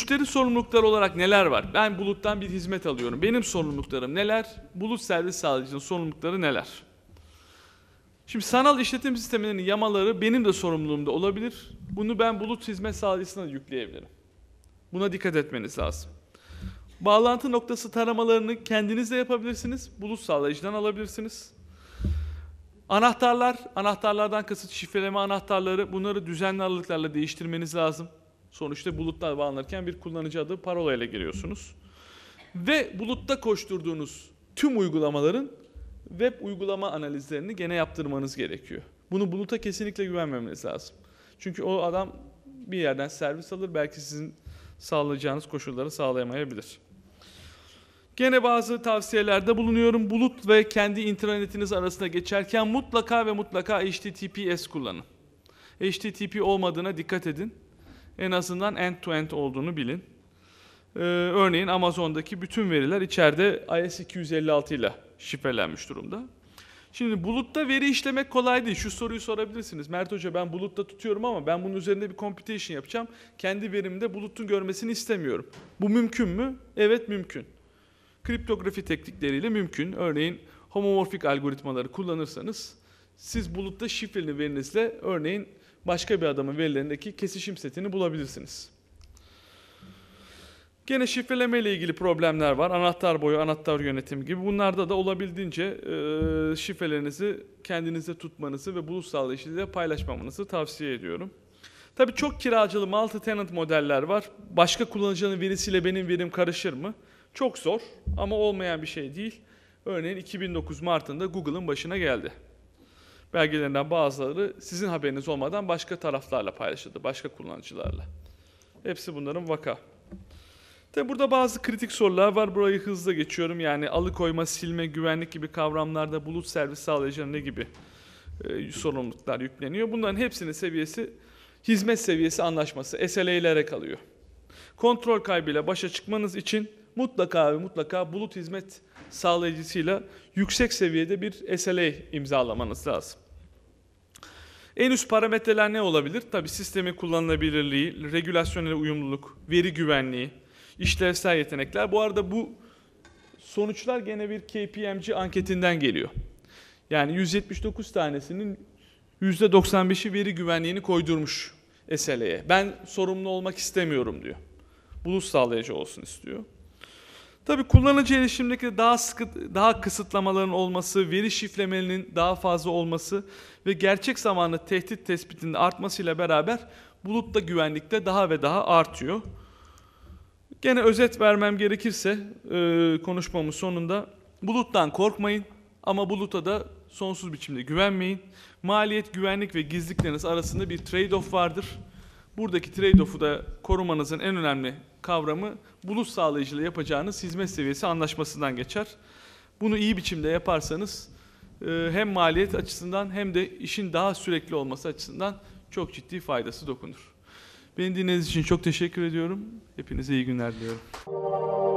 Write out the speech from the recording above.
Müşteri sorumlulukları olarak neler var? Ben buluttan bir hizmet alıyorum. Benim sorumluluklarım neler? Bulut servis sağlayıcının sorumlulukları neler? Şimdi sanal işletim sisteminin yamaları benim de sorumluluğumda olabilir. Bunu ben bulut hizmet sağlayıcısına yükleyebilirim. Buna dikkat etmeniz lazım. Bağlantı noktası taramalarını kendiniz de yapabilirsiniz. Bulut sağlayıcıdan alabilirsiniz. Anahtarlar, anahtarlardan kasıt şifreleme anahtarları bunları düzenli aralıklarla değiştirmeniz lazım. Sonuçta bulutlar bağlanırken bir kullanıcı adı parolayla giriyorsunuz. Ve bulutta koşturduğunuz tüm uygulamaların web uygulama analizlerini gene yaptırmanız gerekiyor. Bunu buluta kesinlikle güvenmemeniz lazım. Çünkü o adam bir yerden servis alır belki sizin sağlayacağınız koşulları sağlayamayabilir. Gene bazı tavsiyelerde bulunuyorum. Bulut ve kendi intranetiniz arasında geçerken mutlaka ve mutlaka HTTPS kullanın. HTTP olmadığına dikkat edin en azından end-to-end -end olduğunu bilin. Ee, örneğin Amazon'daki bütün veriler içeride IS-256 ile şifrelenmiş durumda. Şimdi bulutta veri işlemek kolay değil. Şu soruyu sorabilirsiniz. Mert Hoca ben bulutta tutuyorum ama ben bunun üzerinde bir computation yapacağım. Kendi verimde bulutun görmesini istemiyorum. Bu mümkün mü? Evet mümkün. Kriptografi teknikleriyle mümkün. Örneğin homomorfik algoritmaları kullanırsanız siz bulutta şifreli verinizle örneğin başka bir adamın verilerindeki kesişim setini bulabilirsiniz. Gene şifreleme ile ilgili problemler var. Anahtar boyu, anahtar yönetimi gibi. Bunlarda da olabildiğince e, şifrelerinizi kendinize tutmanızı ve bulut sağlayıcıyla paylaşmamanızı tavsiye ediyorum. Tabii çok kiracılı multi-tenant modeller var. Başka kullanıcının verisiyle benim verim karışır mı? Çok zor ama olmayan bir şey değil. Örneğin 2009 Mart'ında Google'ın başına geldi belgelerinden bazıları sizin haberiniz olmadan başka taraflarla paylaşıldı, başka kullanıcılarla. Hepsi bunların vaka. Tabi burada bazı kritik sorular var. Burayı hızlı geçiyorum. Yani alıkoyma, silme, güvenlik gibi kavramlarda bulut servis sağlayıcılarına ne gibi e, sorumluluklar yükleniyor. Bunların hepsinin seviyesi hizmet seviyesi anlaşması SLA'lere kalıyor. Kontrol kaybıyla başa çıkmanız için mutlaka ve mutlaka bulut hizmet sağlayıcısıyla yüksek seviyede bir SLA imzalamanız lazım. En üst parametreler ne olabilir? Tabii sistemin kullanılabilirliği, regülasyonel uyumluluk, veri güvenliği, işlevsel yetenekler. Bu arada bu sonuçlar gene bir KPMG anketinden geliyor. Yani 179 tanesinin %95'i veri güvenliğini koydurmuş SLA'ye. Ben sorumlu olmak istemiyorum diyor buluş sağlayıcı olsun istiyor. Tabii kullanıcı erişimdeki daha sıkı, daha kısıtlamaların olması, veri şifremelerinin daha fazla olması ve gerçek zamanlı tehdit tespitinin artmasıyla beraber bulutta güvenlikte daha ve daha artıyor. Gene özet vermem gerekirse e, konuşmamın sonunda buluttan korkmayın ama buluta da sonsuz biçimde güvenmeyin. Maliyet, güvenlik ve gizlikleriniz arasında bir trade-off vardır buradaki trade-off'u da korumanızın en önemli kavramı buluş sağlayıcıyla yapacağınız hizmet seviyesi anlaşmasından geçer. Bunu iyi biçimde yaparsanız e, hem maliyet açısından hem de işin daha sürekli olması açısından çok ciddi faydası dokunur. Beni dinlediğiniz için çok teşekkür ediyorum. Hepinize iyi günler diliyorum.